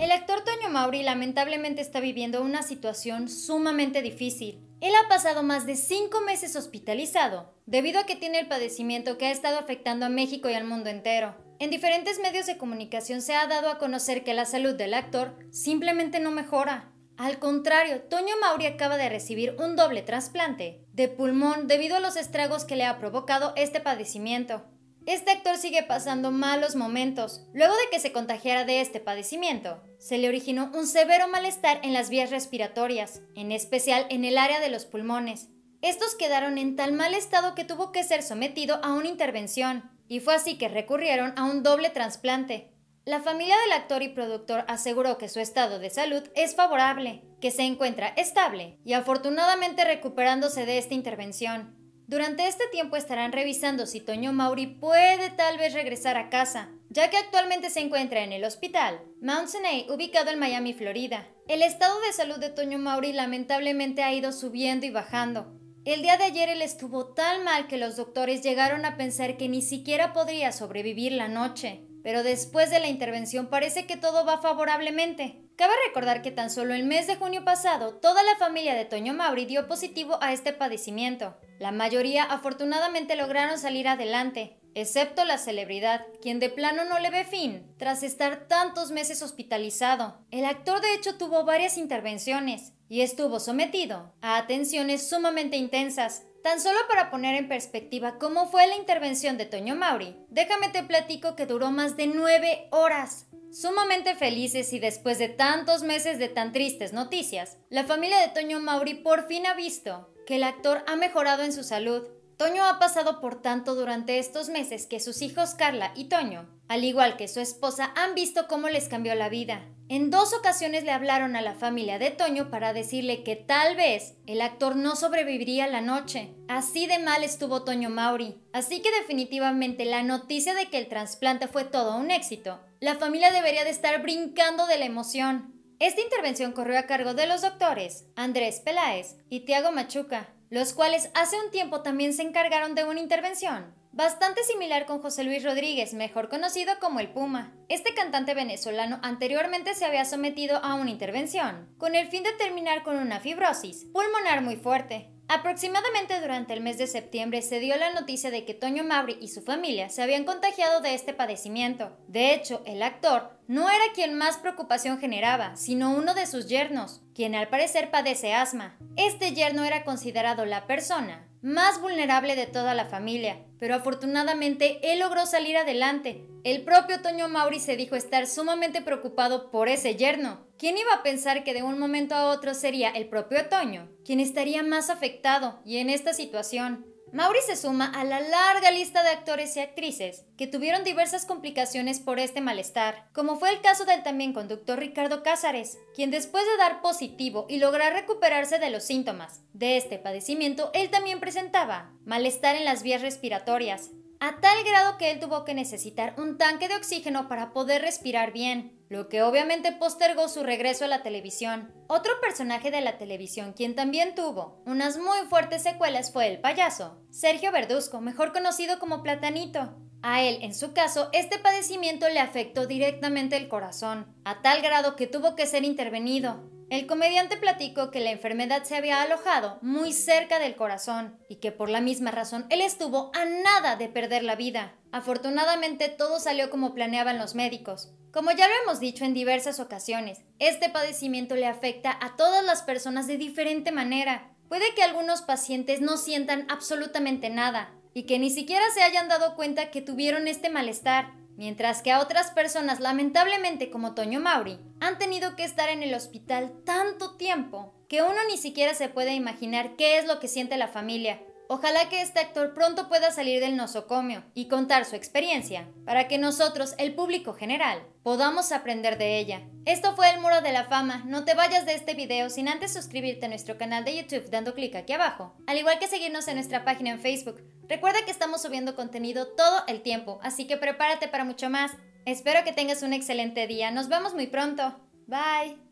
El actor Toño Mauri lamentablemente está viviendo una situación sumamente difícil. Él ha pasado más de cinco meses hospitalizado, debido a que tiene el padecimiento que ha estado afectando a México y al mundo entero. En diferentes medios de comunicación se ha dado a conocer que la salud del actor simplemente no mejora. Al contrario, Toño Mauri acaba de recibir un doble trasplante de pulmón debido a los estragos que le ha provocado este padecimiento. Este actor sigue pasando malos momentos. Luego de que se contagiara de este padecimiento, se le originó un severo malestar en las vías respiratorias, en especial en el área de los pulmones. Estos quedaron en tal mal estado que tuvo que ser sometido a una intervención, y fue así que recurrieron a un doble trasplante. La familia del actor y productor aseguró que su estado de salud es favorable, que se encuentra estable y afortunadamente recuperándose de esta intervención. Durante este tiempo estarán revisando si Toño Mauri puede tal vez regresar a casa, ya que actualmente se encuentra en el hospital Mount Sinai, ubicado en Miami, Florida. El estado de salud de Toño Mauri lamentablemente ha ido subiendo y bajando. El día de ayer él estuvo tan mal que los doctores llegaron a pensar que ni siquiera podría sobrevivir la noche, pero después de la intervención parece que todo va favorablemente. Cabe recordar que tan solo el mes de junio pasado, toda la familia de Toño Mauri dio positivo a este padecimiento. La mayoría afortunadamente lograron salir adelante, excepto la celebridad, quien de plano no le ve fin, tras estar tantos meses hospitalizado. El actor de hecho tuvo varias intervenciones, y estuvo sometido a atenciones sumamente intensas. Tan solo para poner en perspectiva cómo fue la intervención de Toño Mauri, déjame te platico que duró más de nueve horas. Sumamente felices y después de tantos meses de tan tristes noticias, la familia de Toño Mauri por fin ha visto que el actor ha mejorado en su salud Toño ha pasado por tanto durante estos meses que sus hijos Carla y Toño, al igual que su esposa, han visto cómo les cambió la vida. En dos ocasiones le hablaron a la familia de Toño para decirle que tal vez el actor no sobreviviría la noche. Así de mal estuvo Toño Mauri. Así que definitivamente la noticia de que el trasplante fue todo un éxito, la familia debería de estar brincando de la emoción. Esta intervención corrió a cargo de los doctores Andrés Peláez y Tiago Machuca, los cuales hace un tiempo también se encargaron de una intervención. Bastante similar con José Luis Rodríguez, mejor conocido como el Puma. Este cantante venezolano anteriormente se había sometido a una intervención, con el fin de terminar con una fibrosis pulmonar muy fuerte. Aproximadamente durante el mes de septiembre se dio la noticia de que Toño Mabri y su familia se habían contagiado de este padecimiento. De hecho, el actor no era quien más preocupación generaba, sino uno de sus yernos, quien al parecer padece asma. Este yerno era considerado la persona más vulnerable de toda la familia, pero afortunadamente él logró salir adelante. El propio Toño Mauri se dijo estar sumamente preocupado por ese yerno. ¿Quién iba a pensar que de un momento a otro sería el propio Toño quien estaría más afectado y en esta situación? Mauri se suma a la larga lista de actores y actrices que tuvieron diversas complicaciones por este malestar, como fue el caso del también conductor Ricardo Cázares, quien después de dar positivo y lograr recuperarse de los síntomas de este padecimiento, él también presentaba malestar en las vías respiratorias, a tal grado que él tuvo que necesitar un tanque de oxígeno para poder respirar bien, lo que obviamente postergó su regreso a la televisión. Otro personaje de la televisión quien también tuvo unas muy fuertes secuelas fue el payaso, Sergio Verduzco, mejor conocido como Platanito. A él, en su caso, este padecimiento le afectó directamente el corazón, a tal grado que tuvo que ser intervenido. El comediante platicó que la enfermedad se había alojado muy cerca del corazón y que por la misma razón él estuvo a nada de perder la vida. Afortunadamente todo salió como planeaban los médicos. Como ya lo hemos dicho en diversas ocasiones, este padecimiento le afecta a todas las personas de diferente manera. Puede que algunos pacientes no sientan absolutamente nada y que ni siquiera se hayan dado cuenta que tuvieron este malestar, Mientras que a otras personas, lamentablemente como Toño Mauri, han tenido que estar en el hospital tanto tiempo que uno ni siquiera se puede imaginar qué es lo que siente la familia Ojalá que este actor pronto pueda salir del nosocomio y contar su experiencia, para que nosotros, el público general, podamos aprender de ella. Esto fue el Muro de la Fama, no te vayas de este video sin antes suscribirte a nuestro canal de YouTube dando clic aquí abajo, al igual que seguirnos en nuestra página en Facebook. Recuerda que estamos subiendo contenido todo el tiempo, así que prepárate para mucho más. Espero que tengas un excelente día, nos vemos muy pronto. Bye.